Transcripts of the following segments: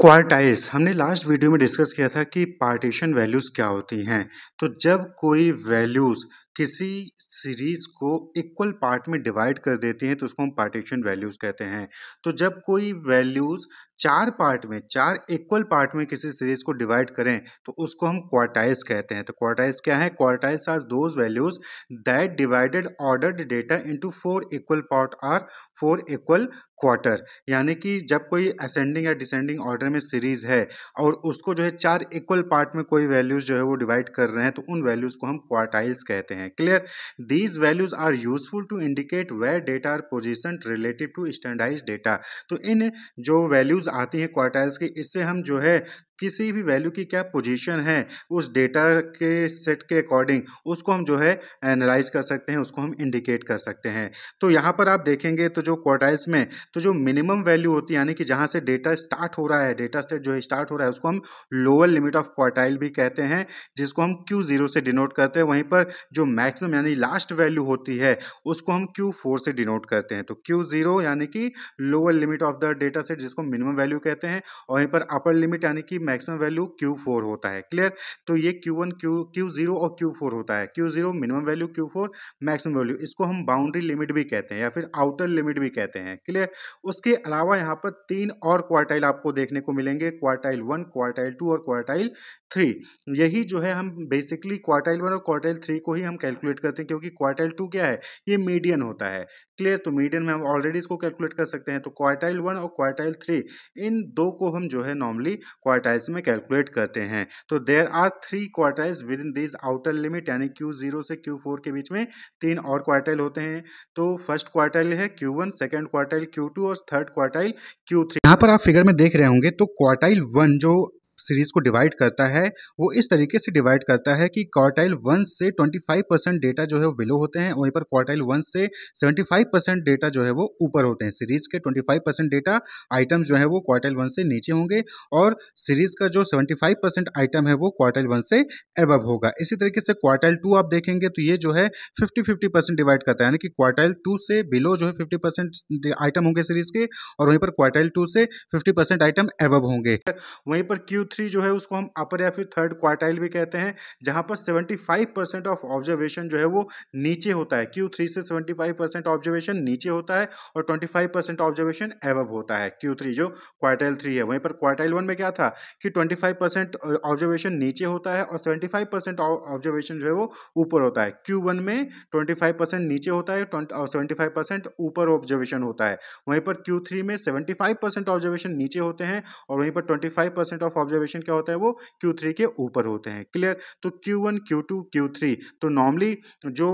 quartiles हमने last video में discuss किया था कि पार्टीशन वैल्यूज़ क्या होती हैं तो जब कोई वैल्यूज़ किसी सीरीज़ को इक्वल पार्ट में डिवाइड कर देती हैं तो उसको हम पार्टीशन वैल्यूज़ कहते हैं तो जब कोई वैल्यूज़ चार पार्ट में चार इक्वल पार्ट में किसी सीरीज को डिवाइड करें तो उसको हम क्वार्टाइज कहते हैं तो क्वार्टाइज क्या है quartiles are those values that divided ordered data into four equal part or four equal quarter यानी कि जब कोई असेंडिंग या डिसेंडिंग ऑर्डर में सीरीज है और उसको जो है चार इक्वल पार्ट में कोई वैल्यूज जो है वो डिवाइड कर रहे हैं तो उन वैल्यूज को हम क्वार्टाइल्स कहते हैं clear these values are useful to indicate where data are position relative to standardize data तो इन जो वैल्यूज आती हैं क्वार्टाइल्स की इससे हम जो है किसी भी वैल्यू की क्या पोजीशन है उस डेटा के सेट के अकॉर्डिंग उसको हम जो है एनालाइज कर सकते हैं उसको हम इंडिकेट कर सकते हैं तो यहाँ पर आप देखेंगे तो जो क्वार्टाइल्स में तो जो मिनिमम वैल्यू होती है यानी कि जहाँ से डेटा स्टार्ट हो रहा है डेटा सेट जो है स्टार्ट हो रहा है उसको हम लोअर लिमिट ऑफ क्वार्टाइल भी कहते हैं जिसको हम क्यू जीरो से डिनोट करते हैं वहीं पर जो मैक्सिमम यानी लास्ट वैल्यू होती है उसको हम क्यू फोर से डिनोट करते हैं तो क्यू जीरो यानी कि lower limit of the data set जिसको मिनिमम वैल्यू कहते हैं और वहीं पर अपर लिमिट यानी कि मैक्सिमम वैल्यू क्यू फोर होता है क्लियर तो ये Q one Q Q zero और क्यू फोर होता है Q zero minimum value Q four maximum value इसको हम बाउंड्री लिमिट भी कहते हैं या फिर आउटर लिमिट भी कहते हैं क्लियर उसके अलावा यहाँ पर तीन और क्वार्टाइल आपको देखने को मिलेंगे क्वार्टाइल वन क्वार्टाइल टू और क्वार्टाइल थ्री यही जो है हम बेसिकली क्वार्टाइल वन और क्वार्टाइल थ्री को ही हम कैलकुलेट करते हैं क्योंकि क्वार्टाइल टू क्या है ये मीडियन होता है क्लियर तो मीडियन में हम ऑलरेडी इसको कैलकुलेट कर सकते हैं तो क्वार्टाइल वन और क्वार्टाइल थ्री इन दो को हम जो है नॉर्मली क्वार्टाइल क्वार्टाइल्स में कैलकुलेट करते हैं तो there are three quartiles within this outer limit यानी क्यू जीरो से क्यू फोर के बीच में तीन और क्वार्टाइल होते हैं तो फर्स्ट क्वार्टाइल है Q one second quartile Q two और थर्ड क्वार्टाइल क्यू थ्री यहाँ पर आप फिगर में देख रहे होंगे तो क्वार्टाइल वन जो सीरीज को डिवाइड करता है वो इस तरीके से डिवाइड करता है कि क्वार्टाइल वन से 25 परसेंट डेटा जो है वो बिलो होते हैं वहीं पर क्वार्टाइल वन से 75 परसेंट डेटा जो है वो ऊपर होते हैं सीरीज के 25 परसेंट डेटा आइटम जो है वो क्वार्टाइल वन से नीचे होंगे और सीरीज का जो 75 परसेंट आइटम है वो क्वार्टाइल वन से एवब होगा इसी तरीके से क्वार्टाइल टू आप देखेंगे तो ये जो है फिफ्टी फिफ्टी परसेंट डिवाइड करता है यानी कि क्वार्टाइल टू से बिलो जो है फिफ्टी परसेंट आइटम होंगे सीरीज के और वहीं पर क्वार्टाइल टू से फिफ्टी परसेंट आइटम एवब होंगे वहीं पर क्यू थ्री जो है उसको हम अपर या फिर थर्ड क्वार्टाइल भी कहते हैं जहाँ पर seventy five percent of observation जो है वो नीचे होता है क्यू थ्री से सेवेंटी फाइव परसेंट ऑब्जर्वेशन नीचे होता है और twenty five percent observation above होता है क्यू थ्री जो क्वार्टाइल थ्री है वहीं पर क्वार्टाइल वन में क्या था कि ट्वेंटी फाइव परसेंट ऑब्जर्वेशन नीचे होता है और सेवेंटी फाइव परसेंट ऑब्जर्वेशन जो है वो ऊपर होता है क्यू वन में ट्वेंटी फाइव परसेंट नीचे होता है और सेवेंटी फाइव परसेंट ऊपर ऑब्जर्वेशन होता है वहीं पर क्यू थ्री में सेवेंटी फाइव परसेंट ऑब्जर्वेशन नीचे होते हैं और वहीं पर twenty five percent of observation observation क्या होता है वो Q3 के ऊपर होते हैं क्लियर तो Q1 Q2 Q3 तो नॉर्मली जो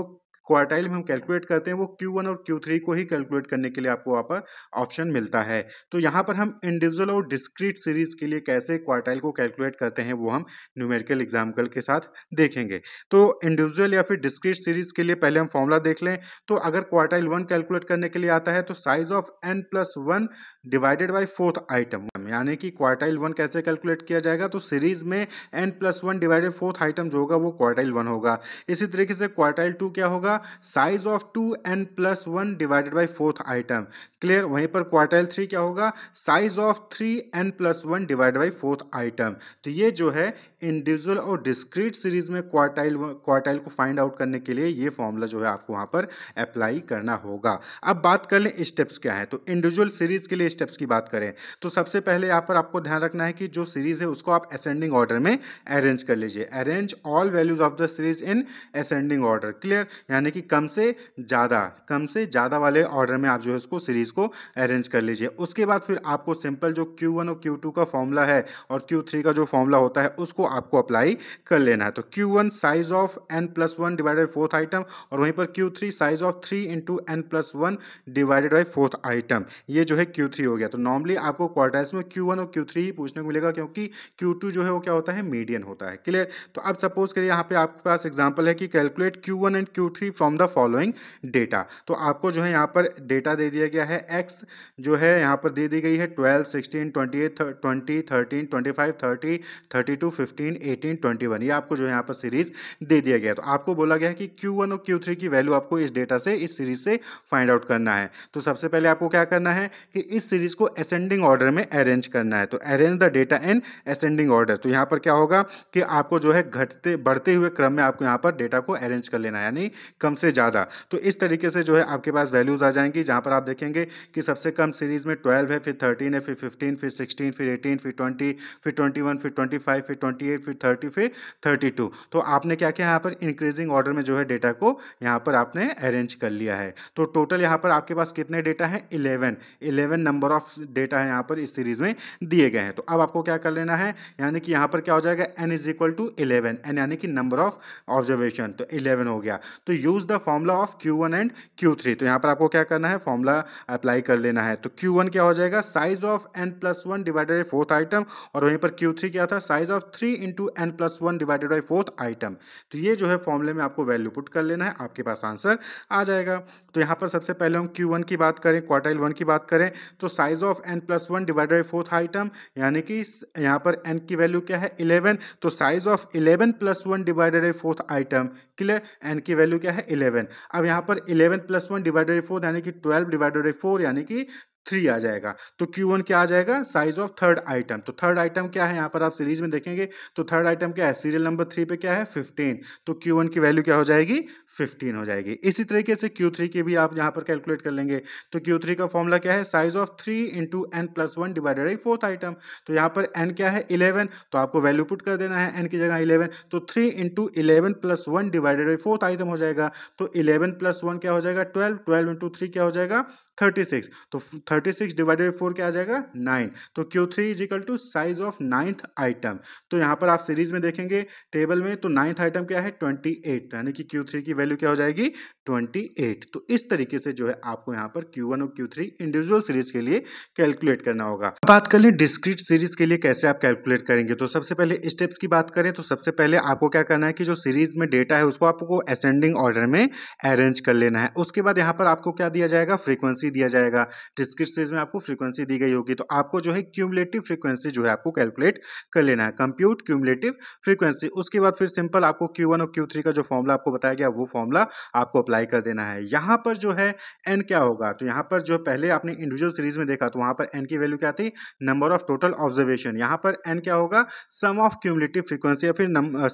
क्वार्टाइल में हम कैलकुलेट करते हैं वो क्यू वन और क्यू थ्री को ही कैलकुलेट करने के लिए आपको वहाँ पर ऑप्शन मिलता है तो यहाँ पर हम इंडिविजुअल और डिस्क्रीट सीरीज के लिए कैसे क्वार्टाइल को कैलकुलेट करते हैं वो हम न्यूमेरिकल एग्जाम्पल के साथ देखेंगे तो इंडिविजुअल या फिर डिस्क्रीट सीरीज के लिए पहले हम फॉर्मूला देख लें तो अगर क्वार्टाइल वन कैलकुलेट करने के लिए आता है तो size of N plus one divided by fourth item यानी कि क्वार्टाइल वन कैसे कैलकुलेट किया जाएगा तो सीरीज में N plus one divided fourth item जो होगा वो क्वार्टाइल वन होगा इसी तरीके से क्वार्टाइल टू क्या होगा size of two N plus one divided by fourth item clear वहीं पर क्वार्टाइल थ्री क्या होगा size of three N plus one divide by fourth item तो ये जो है इंडिविजुअल और डिस्क्रीट सीरीज में क्वार्टाइल क्वार्टाइल को फाइंड आउट करने के लिए ये फॉर्मूला जो है आपको वहाँ पर अप्लाई करना होगा अब बात कर लें स्टेप्स क्या है तो इंडिविजुअल सीरीज के लिए स्टेप्स की बात करें तो सबसे पहले यहाँ पर आपको ध्यान रखना है कि जो सीरीज है उसको आप असेंडिंग ऑर्डर में अरेंज कर लीजिए arrange all values of the series in ascending order clear यानी यानी कि कम से ज़्यादा कम से ज़्यादा वाले ऑर्डर में आप जो है उसको सीरीज़ को अरेंज कर लीजिए उसके बाद फिर आपको सिंपल जो क्यू वन और क्यू टू का फॉर्मूला है और क्यू थ्री का जो फॉर्मूला होता है उसको आपको अप्लाई कर लेना है तो Q one size of N plus one divided fourth item और वहीं पर Q three size of three into N plus one divided by fourth item ये जो है क्यू थ्री हो गया तो नॉर्मली आपको क्वार्टाइल्स में क्यू वन और क्यू थ्री ही पूछने को मिलेगा क्योंकि क्यू टू जो है वो क्या होता है मीडियन होता है क्लियर तो अब सपोज करिए यहाँ पर आपके पास एग्जाम्पल है कि calculate Q one and Q three from the following data तो आपको जो है यहाँ पर डेटा दे दिया गया है एक्स जो है यहाँ पर दे दी गई है twelve sixteen twenty eight twenty thirteen twenty five thirty thirty two fifteen eighteen twenty one ये आपको जो है यहाँ पर सीरीज दे दिया गया तो आपको बोला गया है कि क्यू वन और क्यू थ्री की वैल्यू आपको इस डेटा से इस सीरीज से फाइंड आउट करना है तो सबसे पहले आपको क्या करना है कि इस सीरीज को असेंडिंग ऑर्डर में अरेंज करना है तो arrange the data in ascending order तो यहाँ पर क्या होगा कि आपको जो है घटते बढ़ते हुए क्रम में आपको यहाँ पर डेटा को अरेंज कर लेना है यानी कम से ज़्यादा तो इस तरीके से जो है आपके पास वैल्यूज़ आ जाएंगी जहाँ पर आप देखेंगे कि सबसे कम सीरीज़ में ट्वेल्व है फिर थर्टीन है फिर फिफ्टीन फिर सिक्सटीन फिर एटीन फिर ट्वेंटी फिर ट्वेंटी वन फिर ट्वेंटी फाइव फिर ट्वेंटी एट फिर थर्टी फिर थर्टी टू तो आपने क्या किया यहाँ पर इंक्रीजिंग ऑर्डर में जो है डेटा को यहाँ पर आपने अरेंज कर लिया है तो टोटल यहाँ पर आपके पास कितने डेटा हैं eleven eleven number of data है यहाँ पर इस सीरीज़ में दिए गए हैं तो अब आपको क्या कर लेना है यानी कि यहाँ पर क्या हो जाएगा N is equal to eleven N यानी कि नंबर ऑफ ऑब्जर्वेशन तो इलेवन हो गया तो you use the formula of Q one and Q three तो यहां पर आपको क्या करना है फॉर्मुला अप्लाई कर लेना है तो क्यू वन क्या हो जाएगा size of N plus one divided by fourth item और वहीं पर क्यू थ्री क्या था size of three into N plus one divided by fourth item तो ये जो है फॉर्मुले में आपको वैल्यू पुट कर लेना है आपके पास आंसर आ जाएगा तो यहां पर सबसे पहले हम क्यू वन की बात करें क्वार्टाइल वन की बात करें तो size of N plus one divided by fourth item यानी कि यहां पर एन की वैल्यू क्या है इलेवन तो size of eleven plus one divided by fourth item clear N की वैल्यू क्या है है इलेवन अब यहाँ पर eleven plus one divided by four यानी कि ट्वेल्व डिवाइडेड बाई फोर यानी कि थ्री आ जाएगा तो क्यू वन क्या आ जाएगा साइज ऑफ थर्ड आइटम तो थर्ड आइटम क्या है यहाँ पर आप सीरीज में देखेंगे तो थर्ड आइटम क्या है सीरियल नंबर थ्री पे क्या है फिफ्टीन तो क्यू वन की वैल्यू क्या हो जाएगी फिफ्टीन हो जाएगी इसी तरीके से क्यू थ्री की भी आप यहाँ पर कैलकुलेट कर लेंगे तो क्यू थ्री का फॉर्मूला क्या है size of three into N plus one divided by fourth item तो यहाँ पर एन क्या है इलेवन तो आपको वैल्यू पुट कर देना है एन की जगह इलेवन तो three into eleven plus one divided by fourth item हो जाएगा तो इलेवन प्लस वन क्या हो जाएगा ट्वेल्व ट्वेल्व इंटू थ्री क्या हो जाएगा थर्टी सिक्स तो thirty six divided by four क्या आ जाएगा नाइन तो Q three is equal to size of ninth item तो यहाँ पर आप सीरीज में देखेंगे टेबल में तो नाइन्थ आइटम क्या है ट्वेंटी एट तो यानी कि क्यू थ्री की वैल्यू क्या हो जाएगी ट्वेंटी एट तो इस तरीके से जो है आपको यहाँ पर क्यू वन और क्यू थ्री इंडिविजुअल सीरीज के लिए कैलकुलेट करना होगा बात कर लें डिस्क्रीट सीरीज के लिए कैसे आप कैलकुलेट करेंगे तो सबसे पहले स्टेप्स की बात करें तो सबसे पहले आपको क्या करना है कि जो सीरीज में डेटा है उसको आपको असेंडिंग ऑर्डर में अरेंज कर लेना है उसके बाद यहाँ पर आपको क्या दिया जाएगा फ्रीक्वेंसी फ्रीक्वेंसी दिया जाएगा डिस्क्रिट सीरीज में आपको फ्रीक्वेंसी दी गई होगी तो आपको जो है क्यूमलेटिव फ्रीक्वेंसी जो है आपको कैलकुलेट कर लेना है कंप्यूट क्यूमलेटिव फ्रीक्वेंसी उसके बाद फिर सिंपल आपको क्यू और क्यू का जो फॉर्मला आपको बताया गया वो फॉर्मला आपको अप्लाई कर देना है यहाँ पर जो है एन क्या होगा तो यहाँ पर जो पहले आपने इंडिविजुअल सीरीज में देखा तो वहाँ पर एन की वैल्यू क्या थी नंबर ऑफ टोटल ऑब्जर्वेशन यहाँ पर एन क्या होगा सम ऑफ क्यूमलेटिव फ्रीक्वेंसी या फिर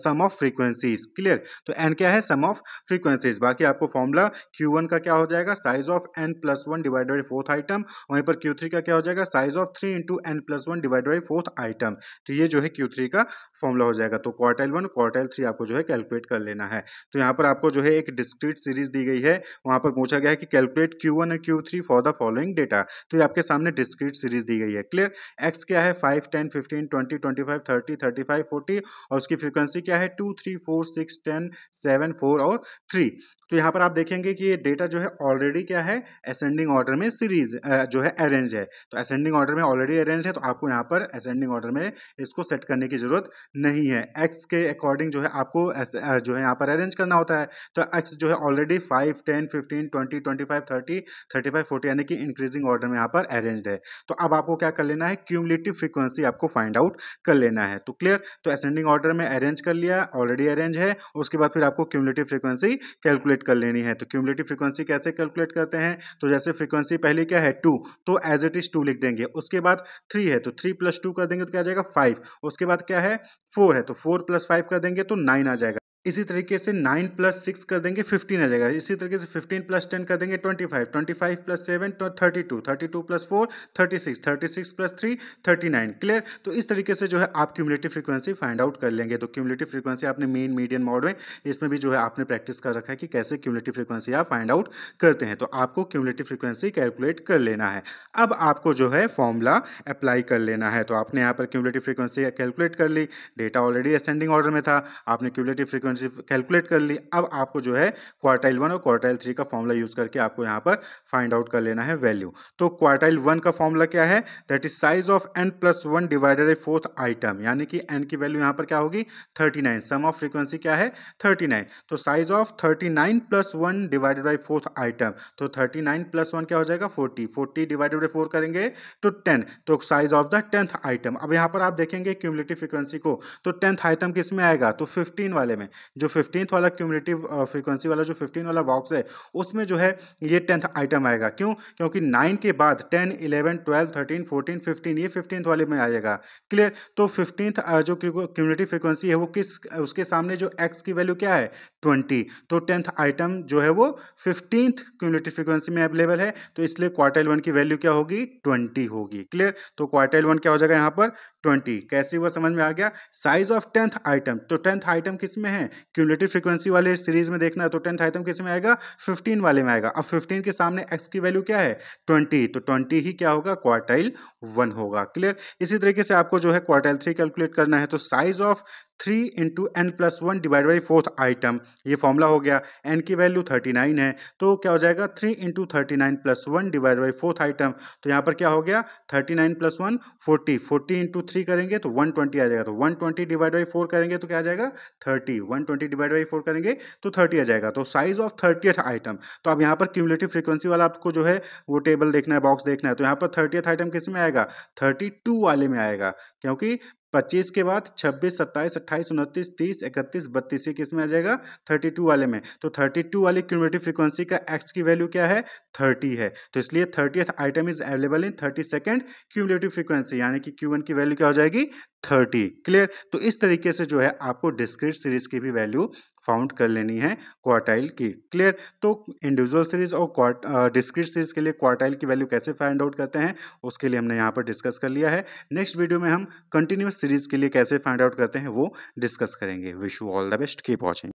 सम ऑफ फ्रीक्वेंसीज क्लियर तो एन क्या है सम ऑफ फ्रीक्वेंसीज बाकी आपको फॉर्मूला क्यू वन का क्या हो जाएगा size of N plus one divide by fourth item वहीं पर क्यू का क्या हो जाएगा size of three into N plus one divide by fourth item तो ये जो है क्यू का फॉर्मूला हो जाएगा तो क्वार्टाइल वन क्वार्टाइल थ्री आपको जो है कैलकुलेट कर लेना है तो यहाँ पर आपको जो है एक डिस्क्रीट सीरीज दी गई है वहाँ पर पूछा गया है कि कैलकुलेट क्यू वन और Q three for the following data तो ये आपके सामने डिस्क्रीट सीरीज दी गई है क्लियर एक्स क्या है five ten fifteen twenty twenty five thirty thirty five forty और उसकी फ्रिक्वेंसी क्या है two three four six ten seven four और थ्री तो यहाँ पर आप देखेंगे कि ये डेटा जो है ऑलरेडी क्या है असेंडिंग ऑर्डर में सीरीज जो है अरेंज है तो असेंडिंग ऑर्डर में ऑलरेडी अरेंज है तो आपको यहाँ पर असेंडिंग ऑर्डर में इसको सेट करने की जरूरत नहीं है एक्स के अकॉर्डिंग जो है आपको जो है यहाँ पर अरेंज करना होता है तो एक्स जो है already five ten fifteen twenty twenty five thirty thirty five forty यानी कि इंक्रीजिंग ऑर्डर में यहाँ पर अरेंज है तो अब आपको क्या कर लेना है क्यूमलेटिव फ्रिक्वेंसी आपको फाइंड आउट कर लेना है तो क्लियर तो असेंडिंग ऑर्डर में अरेंज कर लिया ऑलरेडी अरेंज है उसके बाद फिर आपको क्यूमलेटिव फ्रिक्वेंसी कैलकुलेट कैलकुलेट कर लेनी है तो क्यूमलेटिव फ्रीक्वेंसी कैसे कैलकुलेट करते हैं तो जैसे फ्रीक्वेंसी पहले क्या है टू तो एज इट इज़ टू लिख देंगे उसके बाद थ्री है तो थ्री प्लस टू कर देंगे तो क्या आ जाएगा फाइव उसके बाद क्या है फोर है तो फोर प्लस फाइव कर देंगे तो नाइन आ जाएगा इसी तरीके से नाइन प्लस सिक्स कर देंगे फिफ्टीन आ जाएगा इसी तरीके से फिफ्टीन प्लस टेन कर देंगे twenty five twenty five plus seven तो thirty two thirty two plus four thirty six thirty six plus three thirty nine clear तो इस तरीके से जो है आप क्यूमलेटिव फ्रीक्वेंसी फाइंड आउट कर लेंगे तो क्यूमलेटिव फ्रीक्वेंसी आपने मेन मीडियम मॉड में इसमें भी जो है आपने प्रैक्टिस कर रखा है कि कैसे क्यूमलेटिव फ्रीक्वेंसी आप फाइंड आउट करते हैं तो आपको क्यूमलेटिव फ्रीक्वेंसी कैलकुलेट कर लेना है अब आपको जो है फॉर्मूला अप्लाई कर लेना है तो आपने यहाँ पर क्यूमलेटिव फ्रीक्वेंसी कैलकुलेट कर ली डेटा ऑलरेडी असेंडिंग ऑर्डर में था आपने क्यूमलेटिव फ्रीक्वेंसी फ्रीक्वेंसी कैलकुलेट कर ली अब आपको जो है क्वार्टाइल वन और क्वार्टाइल थ्री का फॉर्मूला यूज करके आपको यहाँ पर फाइंड आउट कर लेना है वैल्यू तो क्वार्टाइल वन का फॉर्मूला क्या है that is size of N plus one divided by fourth item यानी कि एन की वैल्यू यहाँ पर क्या होगी thirty nine sum of frequency क्या है थर्टी नाइन तो size of thirty nine plus one divided by fourth item तो थर्टी नाइन प्लस वन क्या हो जाएगा forty forty divided by four करेंगे तो टेन तो size of the tenth item अब यहाँ पर आप देखेंगे क्यूमुलेटिव फ्रीक्वेंसी को तो टेंथ आइटम किस में आएगा तो फिफ्टीन वाले में जो फिफ्टींथ वाला क्यूमरेटिव फ्रीक्वेंसी वाला जो फिफ्टीन वाला बॉक्स है उसमें जो है ये टेंथ आइटम आएगा क्यों क्योंकि नाइन के बाद ten eleven twelve thirteen fourteen fifteen ये फिफ्टींथ वाले में आएगा क्लियर तो फिफ्टींथ जो क्यूमरेटिव फ्रिक्वेंसी है वो किस उसके सामने जो एक्स की वैल्यू क्या है ट्वेंटी तो टेंथ आइटम जो है वो फिफ्टींथ क्यूमरेटिव फ्रिक्वेंसी में अवेलेबल है तो इसलिए क्वार्टल वन की वैल्यू क्या होगी ट्वेंटी होगी क्लियर तो क्वार्टल वन क्या हो जाएगा यहाँ पर ट्वेंटी कैसे हुआ समझ में आ गया साइज ऑफ टेंथ आइटम तो टेंथ आइटम किस में है क्यूमलेटिव फ्रिक्वेंसी वाले सीरीज में देखना है तो टेंथ आइटम किस में आएगा फिफ्टीन वाले में आएगा अब फिफ्टीन के सामने एक्स की वैल्यू क्या है ट्वेंटी तो ट्वेंटी ही क्या होगा क्वार्टाइल वन होगा क्लियर इसी तरीके से आपको जो है क्वार्टाइल थ्री कैलकुलेट करना है तो size of three into N plus one divide by fourth item ये फॉर्मूला हो गया एन की वैल्यू थर्टी नाइन है तो क्या हो जाएगा three into thirty nine plus one divide by fourth item तो यहाँ पर क्या हो गया thirty nine plus one forty forty into three करेंगे तो वन ट्वेंटी आ जाएगा तो one twenty divide by four करेंगे तो क्या आ जाएगा thirty one twenty divide by four करेंगे तो थर्टी आ जाएगा तो साइज ऑफ थर्टियथ आइटम तो अब यहाँ पर क्यूमुलेटिव फ्रिक्वेंसी वाला आपको जो है वो टेबल देखना है बॉक्स देखना है तो यहाँ पर थर्टियथ आइटम किस में आएगा थर्टी टू वाले में आएगा क्योंकि पच्चीस के बाद छब्बीस सत्ताईस अट्ठाईस उनतीस तीस इकतीस बत्तीस ये किस में आ जाएगा थर्टी टू वाले में तो थर्टी टू वाली क्यूमेटिव फ्रिक्वेंसी का एक्स की वैल्यू क्या है थर्टी है तो इसलिए thirty item is available in thirty second cumulative frequency यानी कि क्यू की वैल्यू क्या हो जाएगी थर्टी क्लियर तो इस तरीके से जो है आपको डिस्क्रिट सीरीज की भी वैल्यू फाउंड कर लेनी है क्वार्टाइल की क्लियर तो इंडिविजुअल सीरीज और डिस्क्रीट सीरीज के लिए क्वार्टाइल की वैल्यू कैसे फाइंड आउट करते हैं उसके लिए हमने यहाँ पर डिस्कस कर लिया है नेक्स्ट वीडियो में हम कंटिन्यूस सीरीज के लिए कैसे फाइंड आउट करते हैं वो डिस्कस करेंगे wish you all the best keep watching